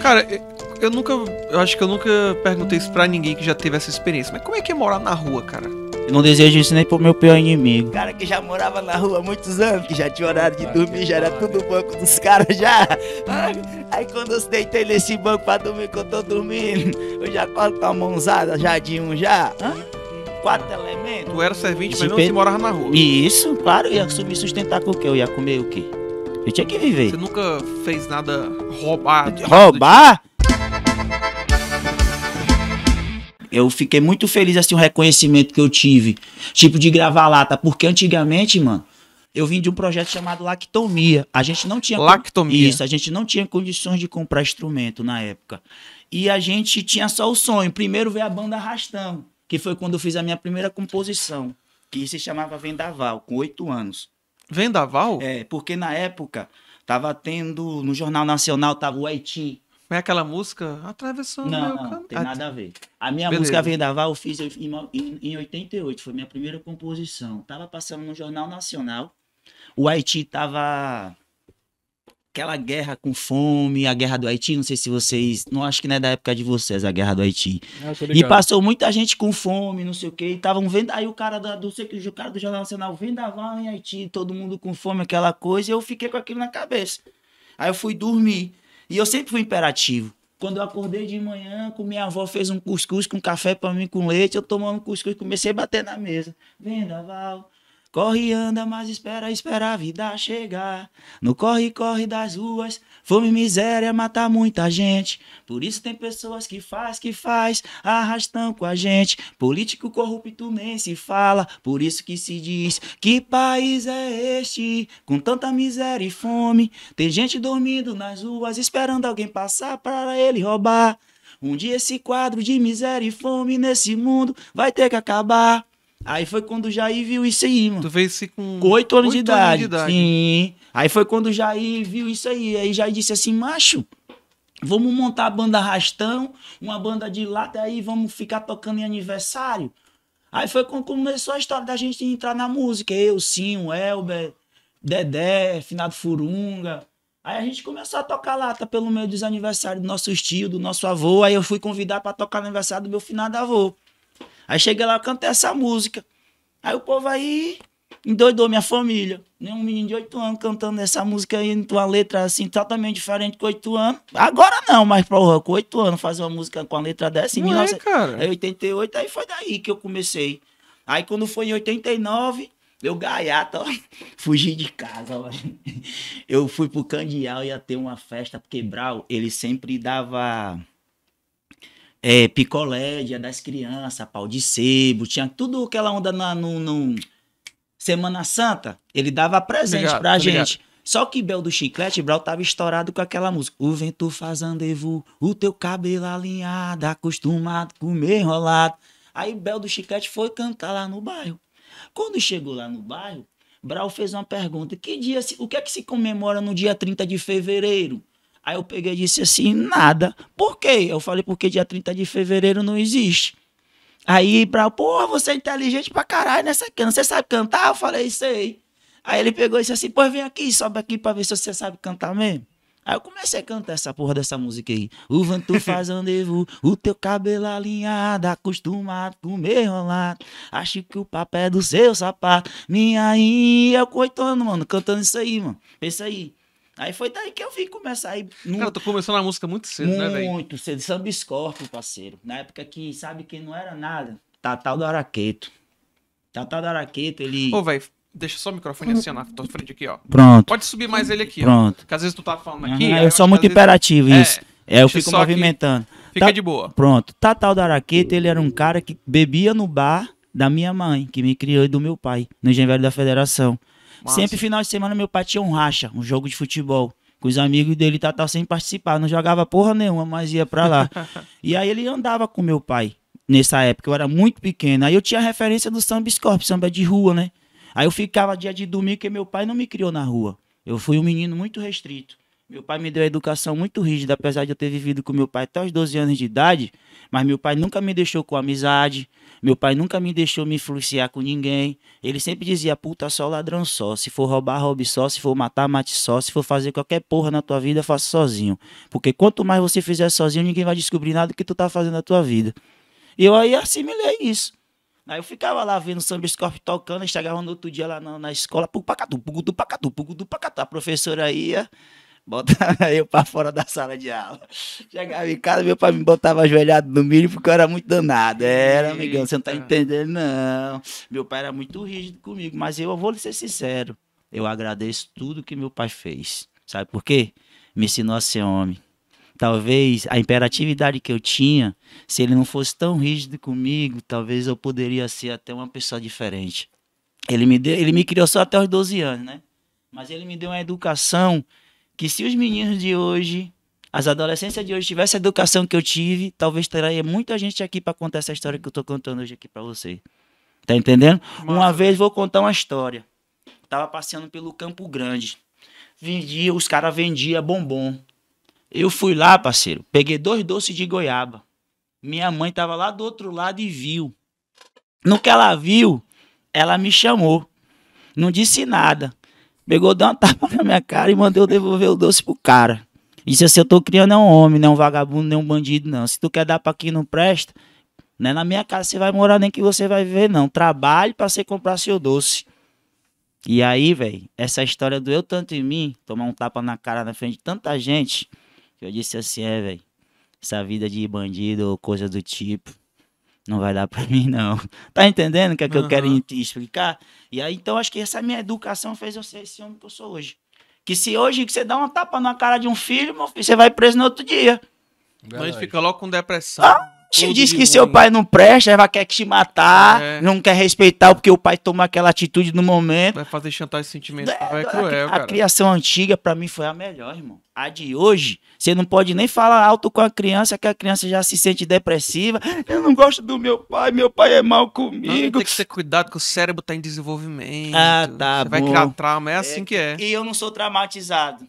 Cara, eu nunca. Eu acho que eu nunca perguntei isso pra ninguém que já teve essa experiência. Mas como é que é morar na rua, cara? Eu não desejo isso nem pro meu pior inimigo. Cara que já morava na rua há muitos anos, que já tinha horário de dormir, já era tudo banco dos caras já. Aí quando eu deitei nesse banco pra dormir que eu tô dormindo, eu já corto uma mãozada já de um já. Hã? Quatro elementos. Tu era servente, mas não se morava na rua. Isso, claro, eu ia subir sustentar com o quê? Eu ia comer o quê? Eu tinha que viver. Você nunca fez nada roubado? Roubar? Eu fiquei muito feliz assim o reconhecimento que eu tive, tipo de gravar lata, porque antigamente, mano, eu vim de um projeto chamado Lactomia. A gente não tinha Lactomia. Isso, a gente não tinha condições de comprar instrumento na época. E a gente tinha só o sonho. Primeiro veio a banda Arrastão, que foi quando eu fiz a minha primeira composição, que se chamava Vendaval, com oito anos. Vendaval? É, porque na época tava tendo, no Jornal Nacional tava o Haiti. Não é aquela música? Atravessando não, meu Não, não, tem nada ah, a ver. A minha Beleza. música Vendaval eu fiz em, em, em 88, foi minha primeira composição. Tava passando no Jornal Nacional, o Haiti tava aquela guerra com fome, a guerra do Haiti, não sei se vocês, não acho que não é da época de vocês a guerra do Haiti. Ah, e passou muita gente com fome, não sei o que, estavam vendo aí o cara da, do, o cara do Jornal Nacional vendaval em Haiti, todo mundo com fome, aquela coisa, e eu fiquei com aquilo na cabeça. Aí eu fui dormir. E eu sempre fui imperativo. Quando eu acordei de manhã, com minha avó fez um cuscuz com café para mim com leite, eu tomando cuscuz, comecei a bater na mesa. Vendaval, Corre, anda, mas espera, espera a vida chegar. No corre, corre das ruas, fome e miséria mata muita gente. Por isso tem pessoas que faz, que faz, arrastão com a gente. Político corrupto nem se fala, por isso que se diz: que país é este? Com tanta miséria e fome. Tem gente dormindo nas ruas, esperando alguém passar para ele roubar. Um dia esse quadro de miséria e fome nesse mundo vai ter que acabar. Aí foi quando o Jair viu isso aí, mano. Tu fez isso com... com 8 anos, de, idade. anos de idade. Sim. Aí foi quando o Jair viu isso aí. Aí Jair disse assim, macho, vamos montar a banda Rastão, uma banda de lata, aí vamos ficar tocando em aniversário. Aí foi quando começou a história da gente entrar na música. Eu, sim, o Elber, Dedé, Finado Furunga. Aí a gente começou a tocar lata pelo meio dos aniversários do nosso tio, do nosso avô. Aí eu fui convidado para tocar no aniversário do meu finado avô. Aí cheguei lá, cantei essa música. Aí o povo aí endoidou minha família. Né, um menino de 8 anos cantando essa música aí, uma letra assim, totalmente diferente com 8 anos. Agora não, mas porra, com 8 anos fazer uma música com a letra dessa em 1988, é, cara. É aí, 88, aí foi daí que eu comecei. Aí quando foi em 89, eu gaiato, fugi de casa. Ó. Eu fui pro Candial, ia ter uma festa, porque Brau, ele sempre dava é, picolé, dia das crianças, pau de sebo, tinha tudo aquela onda na, no, no Semana Santa, ele dava presente obrigado, pra obrigado. gente. Só que Bel do Chiclete, Brau tava estourado com aquela música. O vento faz andevu, o teu cabelo alinhado, acostumado comer enrolado. Aí Bel do Chiclete foi cantar lá no bairro. Quando chegou lá no bairro, Brau fez uma pergunta: que dia, o que é que se comemora no dia 30 de fevereiro? Aí eu peguei e disse assim, nada. Por quê? Eu falei, porque dia 30 de fevereiro não existe. Aí, pra, pô, você é inteligente pra caralho nessa canção. Você sabe cantar? Eu falei, sei. Aí ele pegou e disse assim, pois vem aqui, sobe aqui pra ver se você sabe cantar mesmo. Aí eu comecei a cantar essa porra dessa música aí. O vento faz andevô, o teu cabelo alinhado, acostumado com meu enrolado. Acho que o papel é do seu sapato, minha aí. Eu coitando, mano, cantando isso aí, mano. Pensa aí. Aí foi daí que eu vim começar aí. Num... Cara, tu começou na música muito cedo, muito né, velho? Muito cedo, samba escorpo, parceiro. Na época que, sabe, que não era nada. Tatal do Araqueto. Tatal do Araqueto, ele. Ô, velho, deixa só o microfone assim na tua frente aqui, ó. Pronto. Pode subir mais ele aqui, Pronto. Ó, às vezes tu tá falando aqui. Uhum, eu, sou muito imperativo, vezes... É, isso. É, é eu fico movimentando. Aqui. Fica tá... de boa. Pronto. Tatal do Araqueto, ele era um cara que bebia no bar da minha mãe, que me criou e do meu pai, no Engenheiro Velho da Federação. Massa. Sempre final de semana meu pai tinha um racha, um jogo de futebol. Com os amigos dele, tá, tá sem participar. Não jogava porra nenhuma, mas ia pra lá. e aí ele andava com meu pai nessa época. Eu era muito pequeno. Aí eu tinha a referência do samba Scorpio, samba de rua, né? Aí eu ficava dia de domingo, que meu pai não me criou na rua. Eu fui um menino muito restrito. Meu pai me deu a educação muito rígida, apesar de eu ter vivido com meu pai até os 12 anos de idade, mas meu pai nunca me deixou com amizade, meu pai nunca me deixou me influenciar com ninguém. Ele sempre dizia, puta, só ladrão só, se for roubar, roube só, se for matar, mate só, se for fazer qualquer porra na tua vida, faça sozinho. Porque quanto mais você fizer sozinho, ninguém vai descobrir nada que tu tá fazendo na tua vida. E eu aí assimilei isso. Aí eu ficava lá vendo o Samba Scorpio tocando, chegava no outro dia lá na, na escola, pucatu, pucatu, pucatu, pucatu, a professora ia... Botava eu pra fora da sala de aula. Chegava em casa, meu pai me botava ajoelhado no milho porque eu era muito danado. Era, amigão, você não tá entendendo, não. Meu pai era muito rígido comigo, mas eu, vou ser sincero. Eu agradeço tudo que meu pai fez. Sabe por quê? Me ensinou a ser homem talvez a imperatividade que eu tinha, se ele não fosse tão rígido comigo, talvez eu poderia ser até uma pessoa diferente. Ele me, deu, ele me criou só até os 12 anos, né? Mas ele me deu uma educação que se os meninos de hoje, as adolescências de hoje, tivessem a educação que eu tive, talvez teria muita gente aqui para contar essa história que eu estou contando hoje aqui para você. Tá entendendo? Mano. Uma vez vou contar uma história. Tava passeando pelo Campo Grande. Vendia, os caras vendiam bombom. Eu fui lá, parceiro, peguei dois doces de goiaba. Minha mãe tava lá do outro lado e viu. No que ela viu, ela me chamou. Não disse nada. Pegou, deu uma tapa na minha cara e mandou eu devolver o doce pro cara. Disse assim: eu tô criando é um homem, não é um vagabundo, nem um bandido, não. Se tu quer dar pra quem não presta, né? Na minha casa você vai morar, nem que você vai viver, não. Trabalhe pra você comprar seu doce. E aí, velho, essa história doeu tanto em mim, tomar um tapa na cara na frente de tanta gente, que eu disse assim: é, velho, essa vida de bandido ou coisa do tipo, não vai dar para mim, não. Tá entendendo o que é que uhum. eu quero te explicar? E aí, então, acho que essa minha educação fez eu ser esse homem que eu sou hoje. Que se hoje você dá uma tapa na cara de um filho, filho você vai preso no outro dia. Verdade. Mas fica logo com depressão. Ah? Tudo diz que seu pai não presta, vai querer te matar, é. não quer respeitar porque o pai toma aquela atitude no momento. Vai fazer chantagem sentimental, é, é cruel, a, a cara. A criação antiga para mim foi a melhor, irmão. A de hoje, você não pode nem falar alto com a criança, que a criança já se sente depressiva. Eu não gosto do meu pai, meu pai é mal comigo. Não, tem que ter cuidado que o cérebro tá em desenvolvimento. Ah, tá Você bom. vai criar trauma, é, assim é assim que é. E eu não sou traumatizado.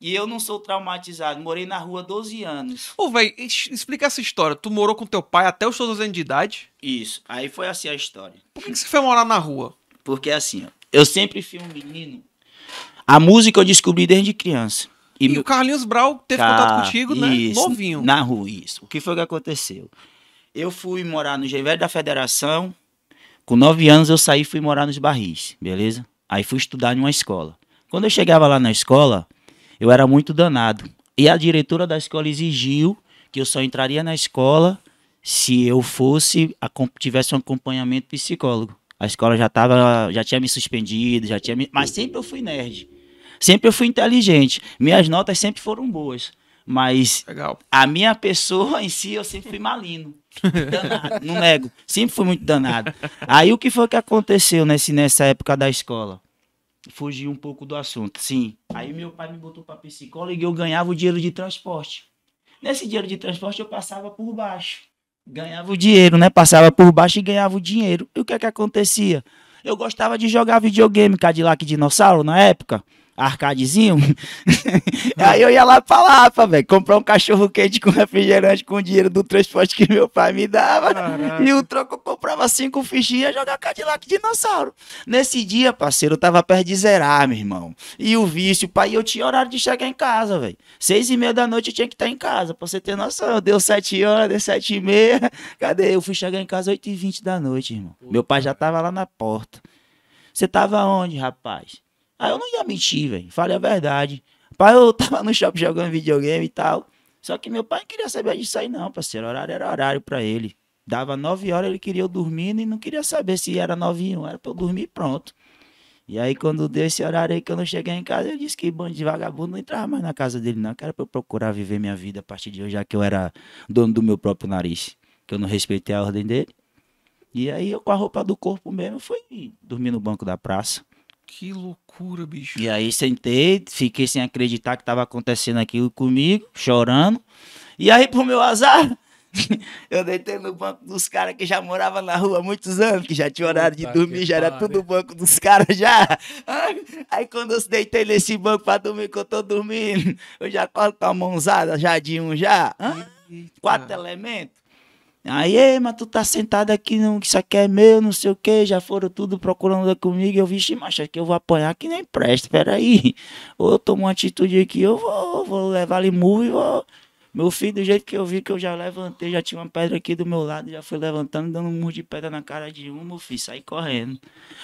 E eu não sou traumatizado. Morei na rua 12 anos. Ô, velho, explica essa história. Tu morou com teu pai até os seus 12 anos de idade? Isso. Aí foi assim a história. Por que, que você foi morar na rua? Porque assim, ó, eu sempre fui um menino. A música eu descobri desde criança. E, e meu... o Carlinhos Brau teve Car... contato contigo, né? Isso, Novinho. Na rua, isso. O que foi que aconteceu? Eu fui morar no Gevério da Federação. Com 9 anos eu saí e fui morar nos Barris, beleza? Aí fui estudar em uma escola. Quando eu chegava lá na escola, eu era muito danado. E a diretora da escola exigiu que eu só entraria na escola se eu fosse tivesse um acompanhamento psicólogo. A escola já tava, já tinha me suspendido, já tinha, me, mas sempre eu fui nerd. Sempre eu fui inteligente. Minhas notas sempre foram boas. Mas Legal. a minha pessoa em si, eu sempre fui malino. danado, não nego. Sempre fui muito danado. Aí o que foi que aconteceu nesse, nessa época da escola? fugir um pouco do assunto. Sim. Aí meu pai me botou para psicóloga e eu ganhava o dinheiro de transporte. Nesse dinheiro de transporte eu passava por baixo. Ganhava o dinheiro, né? Passava por baixo e ganhava o dinheiro. E o que é que acontecia? Eu gostava de jogar videogame Cadillac Dinossauro na época arcadezinho. aí eu ia lá pra Lapa, velho, comprar um cachorro quente com refrigerante com o dinheiro do transporte que meu pai me dava. Caraca. E o troco eu comprava cinco fichinhas e jogar Cadillac dinossauro. Nesse dia, parceiro, eu tava perto de zerar, meu irmão. E o vício, pai, eu tinha horário de chegar em casa, velho. Seis e meia da noite eu tinha que estar tá em casa, pra você ter noção. Deu sete horas, deu sete e meia. Cadê? Eu fui chegar em casa oito e vinte da noite, irmão. Meu pai já tava lá na porta. Você tava onde, rapaz? Aí eu não ia mentir, velho. Falei a verdade. Pai, eu tava no shopping jogando videogame e tal. Só que meu pai não queria saber disso aí, não, parceiro. O horário era horário para ele. Dava nove horas, ele queria eu dormindo e não queria saber se era nove e um. Era pra eu dormir pronto. E aí, quando deu esse horário aí que eu não cheguei em casa, eu disse que bando de vagabundo não entrava mais na casa dele, não. Que era pra eu procurar viver minha vida a partir de hoje, já que eu era dono do meu próprio nariz. Que eu não respeitei a ordem dele. E aí, eu com a roupa do corpo mesmo, fui dormir no banco da praça. Que loucura, bicho. E aí sentei, fiquei sem acreditar que estava acontecendo aquilo comigo, chorando. E aí, pro meu azar, eu deitei no banco dos caras que já morava na rua há muitos anos, que já tinha horário de dormir, já era tudo tudo banco dos caras já. Aí quando eu deitei nesse banco pra dormir, que eu tô dormindo, eu já corto a mãozada já de um já. Quatro elementos. Aí, mas tu tá sentado aqui, não, isso aqui é meu, não sei o que, já foram tudo procurando comigo. Eu vi, macho, que eu vou apanhar que nem presta, peraí. Ou eu tomo uma atitude aqui, eu vou, vou levar ali muro e vou. Meu filho, do jeito que eu vi que eu já levantei, já tinha uma pedra aqui do meu lado, já fui levantando, dando um murro de pedra na cara de um, meu filho, saí correndo.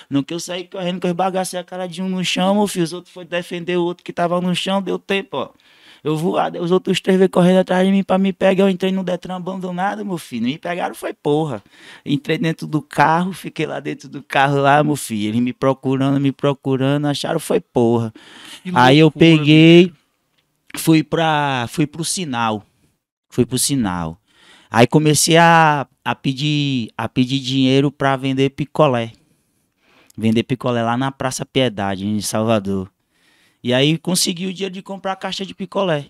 No que eu saí correndo, que eu esbagacei a cara de um no chão, meu filho, os outros foram defender o outro que tava no chão, deu tempo, ó. Eu vou ah, os outros três veio correndo atrás de mim para me pegar. Eu entrei no Detran abandonado, meu filho. Me pegaram, foi porra. Entrei dentro do carro, fiquei lá dentro do carro lá, meu filho. Eles me procurando, me procurando, acharam foi porra. Loucura, Aí eu peguei, fui para fui pro sinal. Fui pro sinal. Aí comecei a, a pedir a pedir dinheiro para vender picolé. Vender picolé lá na Praça Piedade, em Salvador. E aí consegui o dinheiro de comprar a caixa de picolé.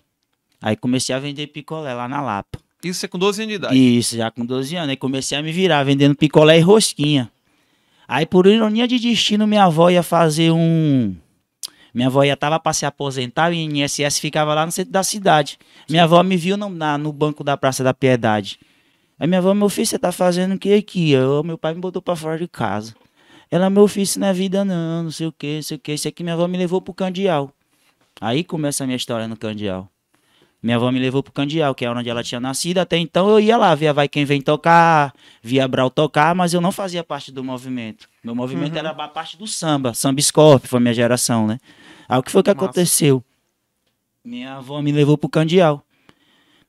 Aí comecei a vender picolé lá na Lapa. Isso é com 12 anos de idade? Isso, já com 12 anos. Aí comecei a me virar vendendo picolé e rosquinha. Aí, por ironia de destino, minha avó ia fazer um. Minha avó ia tava para se aposentar e o INSS ficava lá no centro da cidade. Sim. Minha avó me viu no, na, no banco da Praça da Piedade. Aí minha avó, meu filho, você tá fazendo o que aqui? Eu, meu pai me botou para fora de casa. Ela, meu ofício na não é vida não, não sei o que, não sei o que. Isso aqui minha avó me levou pro Candial. Aí começa a minha história no Candial. Minha avó me levou pro Candial, que é onde ela tinha nascido. Até então eu ia lá, via Vai Quem Vem Tocar, via Brau tocar, mas eu não fazia parte do movimento. Meu movimento uhum. era a parte do samba, samba Scorpio, foi minha geração, né? Aí o que foi que Massa. aconteceu? Minha avó me levou pro Candial.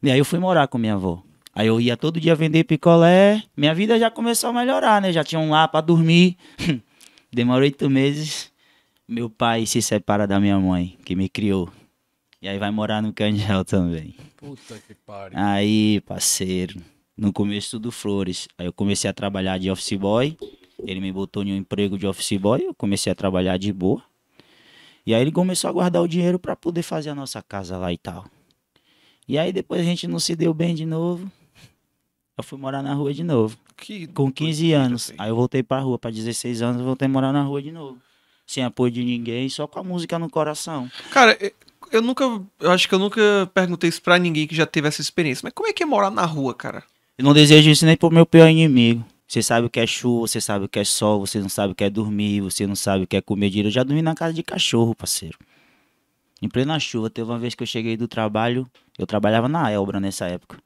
E aí eu fui morar com minha avó. Aí eu ia todo dia vender picolé. Minha vida já começou a melhorar, né? Já tinha um lá para dormir. Demorou oito meses. Meu pai se separa da minha mãe, que me criou. E aí vai morar no Candel também. Puta que pariu. Aí, parceiro, no começo tudo flores. Aí eu comecei a trabalhar de office boy. Ele me botou em um emprego de office boy. Eu comecei a trabalhar de boa. E aí ele começou a guardar o dinheiro para poder fazer a nossa casa lá e tal. E aí depois a gente não se deu bem de novo eu fui morar na rua de novo. Que com 15 anos. Aí eu voltei pra rua, pra 16 anos, eu voltei a morar na rua de novo. Sem apoio de ninguém, só com a música no coração. Cara, eu nunca. Eu acho que eu nunca perguntei isso pra ninguém que já teve essa experiência. Mas como é que é morar na rua, cara? Eu não desejo isso nem pro meu pior inimigo. Você sabe o que é chuva, você sabe o que é sol, você não sabe o que é dormir, você não sabe o que é comer dinheiro. Eu já dormi na casa de cachorro, parceiro. Em plena chuva, teve uma vez que eu cheguei do trabalho, eu trabalhava na Elbra nessa época.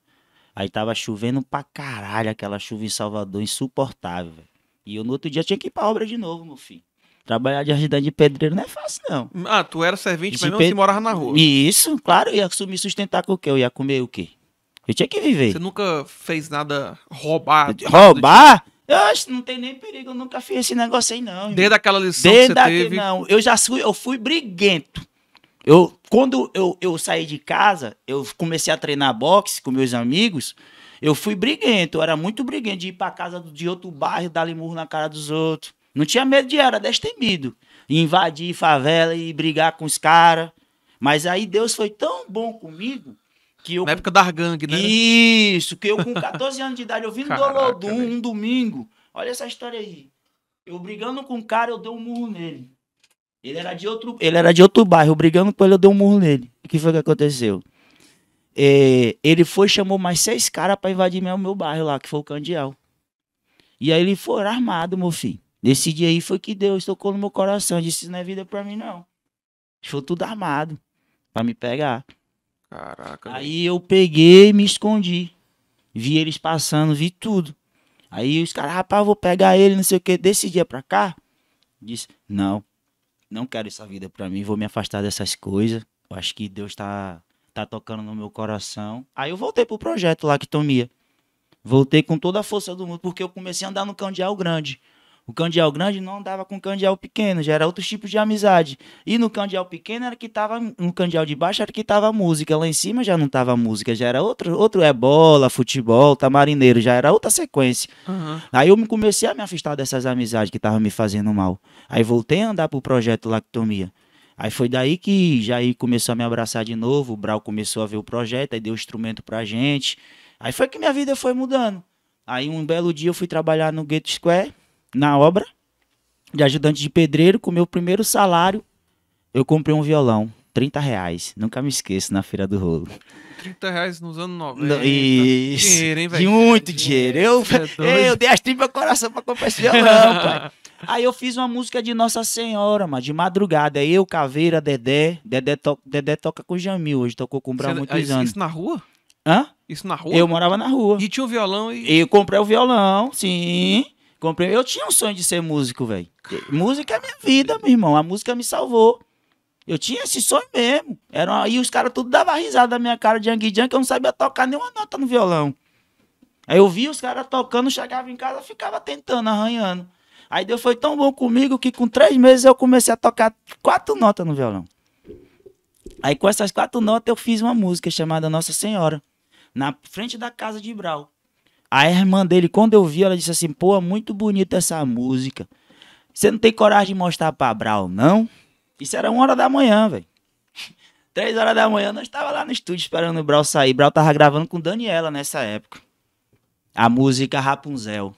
Aí tava chovendo pra caralho, aquela chuva em Salvador, insuportável, E eu no outro dia tinha que ir pra obra de novo, meu filho. Trabalhar de ajudante de pedreiro não é fácil, não. Ah, tu era servente, mas mesmo ped... assim morava na rua. Isso, claro, eu ia me sustentar com o quê? Eu ia comer o quê? Eu tinha que viver. Você nunca fez nada roubar? Roubar? que não tem nem perigo, eu nunca fiz esse negócio aí, não. Desde irmão. aquela lição Desde que você aqui, não. Eu já fui, eu fui briguento. Eu, quando eu, eu saí de casa, eu comecei a treinar boxe com meus amigos. Eu fui briguento, eu era muito briguento de ir pra casa de outro bairro, dar murro na cara dos outros. Não tinha medo de era destemido. Invadir favela e brigar com os caras. Mas aí Deus foi tão bom comigo que eu. Na época da gangue, né? Isso, que eu com 14 anos de idade, eu vim no Dolodum um domingo. Olha essa história aí. Eu brigando com um cara, eu dei um murro nele. Ele era de outro, ele era de outro bairro, brigando com ele, eu dei um murro nele. O que foi que aconteceu? É, ele foi chamou mais seis caras para invadir meu, meu bairro lá, que foi o Candial. E aí ele foi armado, meu filho. Nesse dia aí foi que Deus tocou no meu coração. disse, isso não é vida pra mim, não. Foi tudo armado para me pegar. Caraca. Aí eu peguei e me escondi. Vi eles passando, vi tudo. Aí os caras, rapaz, vou pegar ele, não sei o que. Desse dia pra cá, disse, não, não quero essa vida para mim, vou me afastar dessas coisas. Eu acho que Deus tá, tá tocando no meu coração. Aí eu voltei pro projeto Lactomia. Voltei com toda a força do mundo, porque eu comecei a andar no candeal grande. O candial grande não andava com o candial pequeno, já era outros tipos de amizade. E no candial pequeno era que tava, no candial de baixo era que tava música, lá em cima já não tava música, já era outro, outro é bola, futebol, tamarineiro, já era outra sequência. Uhum. Aí eu comecei a me afastar dessas amizades que estavam me fazendo mal. Aí voltei a andar pro projeto Lactomia. Aí foi daí que Jair começou a me abraçar de novo, o Brau começou a ver o projeto, aí deu instrumento pra gente. Aí foi que minha vida foi mudando. Aí um belo dia eu fui trabalhar no Gueto Square, na obra de ajudante de pedreiro, com meu primeiro salário, eu comprei um violão. 30 reais. Nunca me esqueço na Feira do Rolo. 30 reais nos anos 90. Isso. Dinheiro, hein, velho? Muito dinheiro. Eu, é eu dei as tripas ao coração pra comprar esse violão, pai. Aí eu fiz uma música de Nossa Senhora, mano, de madrugada. Eu, Caveira, Dedé. Dedé, to Dedé toca com o Jamil hoje, tocou com o Brau muitos é isso, anos. Isso na rua? Hã? Isso na rua? Eu morava na rua. E tinha um violão e. Eu comprei o violão, sim. Comprei. Eu tinha um sonho de ser músico, velho. Música é minha vida, meu irmão. A música me salvou. Eu tinha esse sonho mesmo. Era uma... E os caras tudo davam risada da minha cara de Yang Yang, que eu não sabia tocar nenhuma nota no violão. Aí eu via os caras tocando, chegava em casa, ficava tentando, arranhando. Aí Deus foi tão bom comigo que com três meses eu comecei a tocar quatro notas no violão. Aí com essas quatro notas eu fiz uma música chamada Nossa Senhora, na frente da casa de Brau. A irmã dele, quando eu vi, ela disse assim: pô, muito bonita essa música. Você não tem coragem de mostrar pra Brau, não? Isso era uma hora da manhã, velho. Três horas da manhã, nós estava lá no estúdio esperando o Brau sair. Brau tava gravando com Daniela nessa época. A música Rapunzel.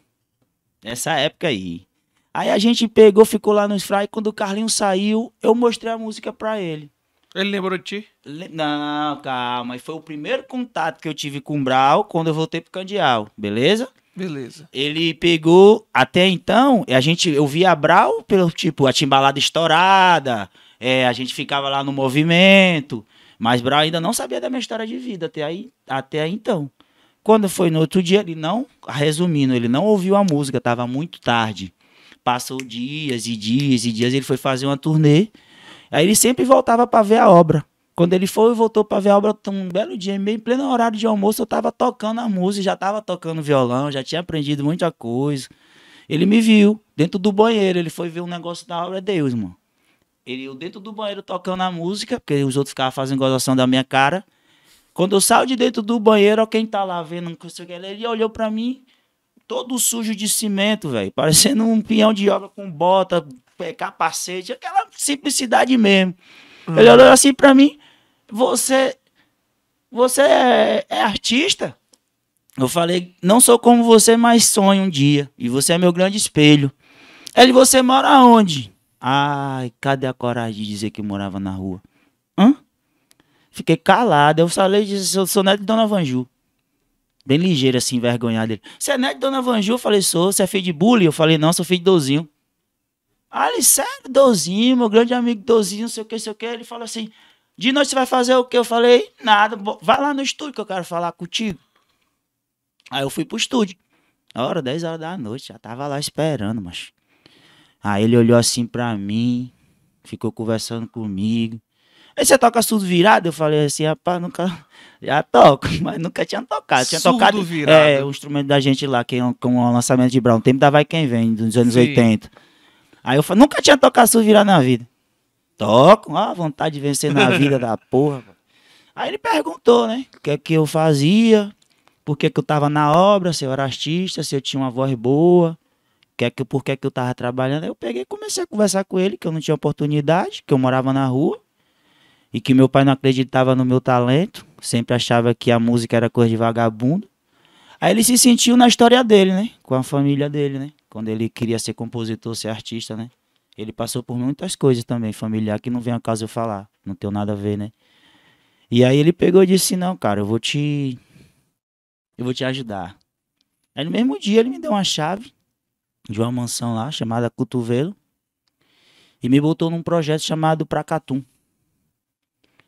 Nessa época aí. Aí a gente pegou, ficou lá no Fry. Quando o Carlinho saiu, eu mostrei a música pra ele. Ele lembrou de ti? Não, calma. Foi o primeiro contato que eu tive com o Brau quando eu voltei pro Candial, beleza? Beleza. Ele pegou, até então, a gente, eu via a Brau pelo tipo, a timbalada estourada, é, a gente ficava lá no movimento, mas Brau ainda não sabia da minha história de vida até aí, até aí então. Quando foi no outro dia, ele não, resumindo, ele não ouviu a música, tava muito tarde. Passou dias e dias e dias, ele foi fazer uma turnê Aí ele sempre voltava para ver a obra. Quando ele foi e voltou para ver a obra, um belo dia, meio em pleno horário de almoço, eu tava tocando a música, já tava tocando violão, já tinha aprendido muita coisa. Ele me viu dentro do banheiro, ele foi ver um negócio da obra, é Deus, mano. Ele, eu dentro do banheiro tocando a música, porque os outros ficavam fazendo gozação da minha cara. Quando eu saio de dentro do banheiro, ó, quem tá lá vendo, não sei ele olhou para mim, todo sujo de cimento, velho, parecendo um pinhão de obra com bota, pé, capacete, aquela simplicidade mesmo. Uhum. Ele olhou assim para mim: Você, você é, é artista? Eu falei: Não sou como você, mas sonho um dia. E você é meu grande espelho. Ele: Você mora onde? Ai, cadê a coragem de dizer que morava na rua? Hã? Fiquei calado. Eu falei: Eu sou neto de Dona Vanju. Bem ligeiro, assim, envergonhado. Ele: Você é neto de Dona Vanju? Eu falei: Sou. Você é filho de bullying? Eu falei: Não, sou filho de Dozinho. Ali sério, Dozinho, meu grande amigo Dozinho, não sei o que, não sei o que. Ele falou assim: de noite você vai fazer o que? Eu falei: nada, vai lá no estúdio que eu quero falar contigo. Aí eu fui pro estúdio. A hora, 10 horas da noite, já tava lá esperando, mas. Aí ele olhou assim pra mim, ficou conversando comigo. Aí você toca surdo virado? Eu falei assim, rapaz, nunca. Já toco, mas nunca tinha tocado. Tinha surdo tocado. Virado. É, o instrumento da gente lá, que é um, lançamento de Brown. Tempo da Vai Quem Vem, dos anos Sim. 80. Aí eu falo, nunca tinha tocado survirá na vida. Toco, ó, vontade de vencer na vida da porra. Aí ele perguntou, né? O que é que eu fazia, por que, que eu tava na obra, se eu era artista, se eu tinha uma voz boa, que é que, por que, que eu tava trabalhando. Aí eu peguei e comecei a conversar com ele, que eu não tinha oportunidade, que eu morava na rua e que meu pai não acreditava no meu talento, sempre achava que a música era coisa de vagabundo. Aí ele se sentiu na história dele, né? Com a família dele, né? quando ele queria ser compositor, ser artista, né? Ele passou por muitas coisas também, familiar, que não vem a casa eu falar. Não tem nada a ver, né? E aí ele pegou e disse, não, cara, eu vou te. Eu vou te ajudar. Aí no mesmo dia ele me deu uma chave de uma mansão lá, chamada Cotovelo. E me botou num projeto chamado Pracatum.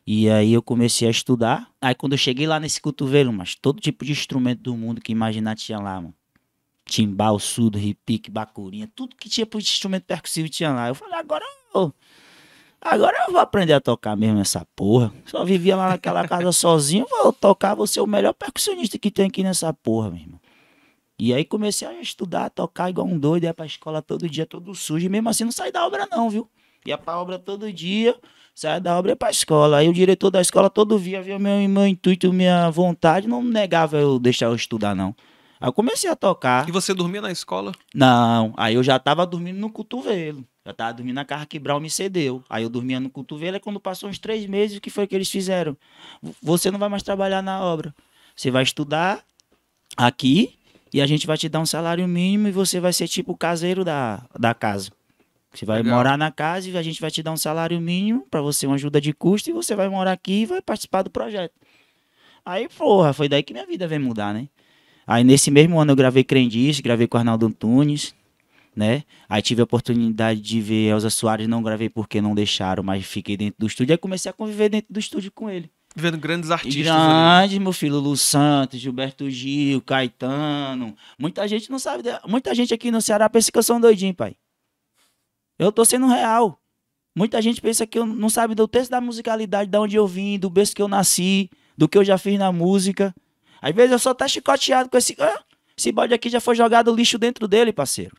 E aí eu comecei a estudar. Aí quando eu cheguei lá nesse cotovelo, mas todo tipo de instrumento do mundo que imaginar tinha lá, mano timbal, surdo, repique, bacurinha, tudo que tinha pro instrumento percussivo tinha lá. Eu falei, agora eu, agora eu vou aprender a tocar mesmo essa porra. Só vivia lá naquela casa sozinho, vou tocar, vou ser o melhor percussionista que tem aqui nessa porra, meu irmão. E aí comecei a estudar, a tocar igual um doido, ia pra escola todo dia, todo sujo, e mesmo assim não saí da obra não, viu? Ia pra obra todo dia, saia da obra e ia pra escola. Aí o diretor da escola todo dia via meu, meu intuito, minha vontade, não negava eu deixar eu estudar não. Aí eu comecei a tocar. E você dormia na escola? Não, aí eu já tava dormindo no cotovelo. Já tava dormindo na casa que Brown me cedeu. Aí eu dormia no cotovelo, e quando passou uns três meses, o que foi que eles fizeram? Você não vai mais trabalhar na obra. Você vai estudar aqui e a gente vai te dar um salário mínimo e você vai ser tipo o caseiro da, da casa. Você vai Legal. morar na casa e a gente vai te dar um salário mínimo para você, uma ajuda de custo, e você vai morar aqui e vai participar do projeto. Aí, porra, foi daí que minha vida veio mudar, né? Aí nesse mesmo ano eu gravei Crendice, gravei com Arnaldo Antunes, né? Aí tive a oportunidade de ver Elza Soares, não gravei porque não deixaram, mas fiquei dentro do estúdio. Aí comecei a conviver dentro do estúdio com ele. Vendo grandes artistas. Grandes, meu filho, Lu Santos, Gilberto Gil, Caetano. Muita gente não sabe. Muita gente aqui no Ceará pensa que eu sou um doidinho, pai. Eu tô sendo real. Muita gente pensa que eu não sabe do texto da musicalidade, da onde eu vim, do berço que eu nasci, do que eu já fiz na música. Às vezes eu só tá chicoteado com esse. Ah, esse bode aqui já foi jogado lixo dentro dele, parceiro.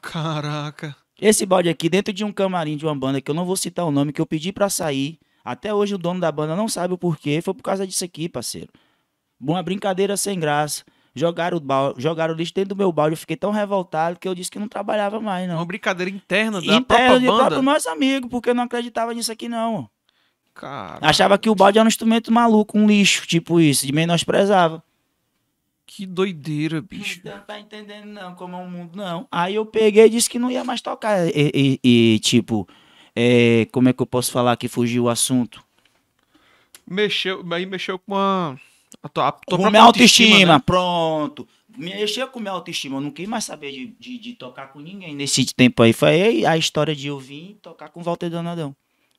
Caraca. Esse bode aqui, dentro de um camarim de uma banda que eu não vou citar o nome, que eu pedi para sair. Até hoje o dono da banda não sabe o porquê. Foi por causa disso aqui, parceiro. Uma brincadeira sem graça. Jogaram o, balde, jogaram o lixo dentro do meu balde. Eu fiquei tão revoltado que eu disse que não trabalhava mais, não. Uma brincadeira interna da interna própria banda? Interna do próprio nosso amigo, porque eu não acreditava nisso aqui, não. Cara. Achava que o balde era um instrumento maluco, um lixo, tipo isso, de menosprezava. Que doideira, bicho. Não tá entendendo, não, como é o um mundo, não. Aí eu peguei e disse que não ia mais tocar. E, e, e tipo, é, como é que eu posso falar que fugiu o assunto? Mexeu, aí mexeu com a. a, tua, a tua com minha autoestima, autoestima né? pronto. Mexeu com minha autoestima. Eu não quis mais saber de, de, de, tocar com ninguém nesse tempo aí. Foi aí a história de eu vir tocar com o Walter Donadão.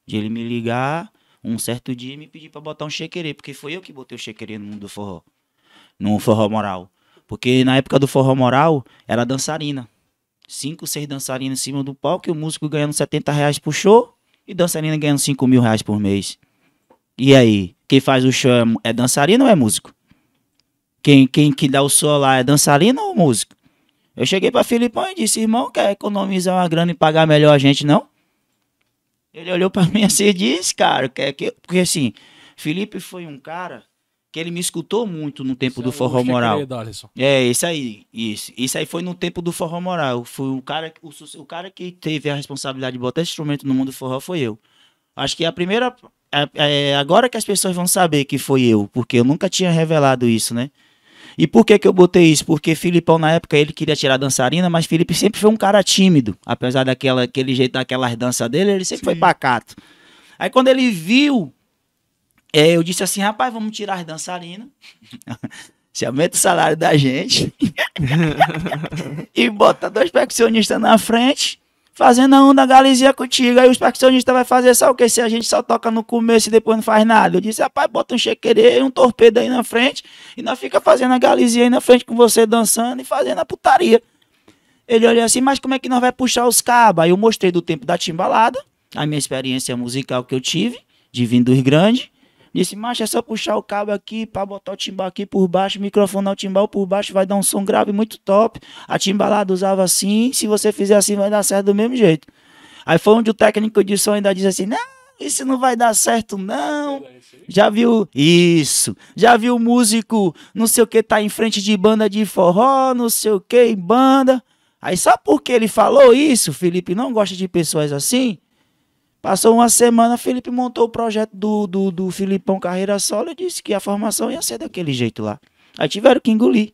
De ele me ligar um certo dia me pediu para botar um chequerê, porque foi eu que botei o chequerê no mundo do forró. No forró moral. Porque na época do forró moral, era dançarina. Cinco, seis dançarinas em cima do palco e o músico ganhando 70 reais por show e dançarina ganhando 5 mil reais por mês. E aí? Quem faz o show é, é dançarina ou é músico? Quem, quem que dá o show lá é dançarina ou músico? Eu cheguei para Filipão e disse, irmão, quer economizar uma grana e pagar melhor a gente, não? Ele olhou para mim assim e disse, cara, que, que, porque assim, Felipe foi um cara que ele me escutou muito no tempo isso do é forró é moral. É, isso aí, isso. Isso aí foi no tempo do forró moral. Foi o cara, o, o cara que teve a responsabilidade de botar esse instrumento no mundo do forró foi eu. Acho que a primeira é, é, agora que as pessoas vão saber que foi eu, porque eu nunca tinha revelado isso, né? E por que, que eu botei isso? Porque Filipão, na época, ele queria tirar dançarina, mas Felipe sempre foi um cara tímido. Apesar daquela, aquele jeito, daquelas danças dele, ele sempre Sim. foi pacato. Aí quando ele viu, é, eu disse assim, rapaz, vamos tirar as dançarinas. Se aumenta o salário da gente e bota dois percussionistas na frente fazendo a onda galizia contigo. Aí os percussionistas vai fazer só o que se a gente só toca no começo e depois não faz nada. Eu disse, rapaz, bota um chequerê, um torpedo aí na frente e nós fica fazendo a galizia aí na frente com você dançando e fazendo a putaria. Ele olhou assim, mas como é que nós vai puxar os cabos? Aí eu mostrei do tempo da timbalada, a minha experiência musical que eu tive, de Vindos Grande, Disse, macho, é só puxar o cabo aqui pra botar o timbal aqui por baixo, microfonar o timbal por baixo, vai dar um som grave muito top. A timbalada usava assim, se você fizer assim vai dar certo do mesmo jeito. Aí foi onde o técnico de som ainda diz assim, não, isso não vai dar certo não. Já viu isso? Já viu músico, não sei o que, tá em frente de banda de forró, não sei o que, em banda. Aí só porque ele falou isso, Felipe não gosta de pessoas assim, Passou uma semana, Felipe montou o projeto do, do, do Filipão Carreira Solo e disse que a formação ia ser daquele jeito lá. Aí tiveram que engolir.